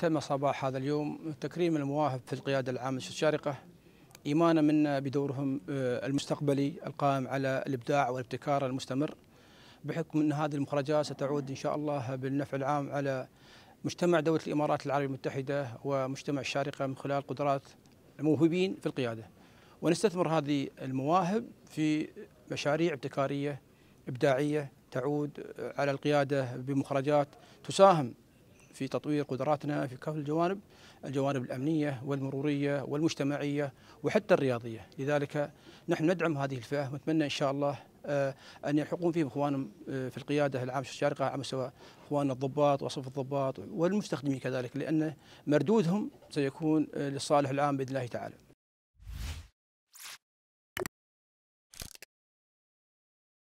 تم صباح هذا اليوم تكريم المواهب في القيادة العامة الشارقة إيمانا منا بدورهم آه، المستقبلي القائم على الإبداع والابتكار المستمر بحكم أن هذه المخرجات ستعود إن شاء الله بالنفع العام على مجتمع دولة الإمارات العربية المتحدة ومجتمع الشارقة من خلال قدرات الموهوبين في القيادة ونستثمر هذه المواهب في مشاريع ابتكارية إبداعية تعود على القيادة بمخرجات تساهم في تطوير قدراتنا في كافة الجوانب الجوانب الأمنية والمرورية والمجتمعية وحتى الرياضية لذلك نحن ندعم هذه الفئة ونتمنى إن شاء الله آه، أن يلحقون فيهم إخوان آه، في القيادة العام الشارقة على مستوى إخواننا الضباط وصف الضباط والمستخدمين كذلك لأن مردودهم سيكون آه، للصالح العام بإذن الله تعالى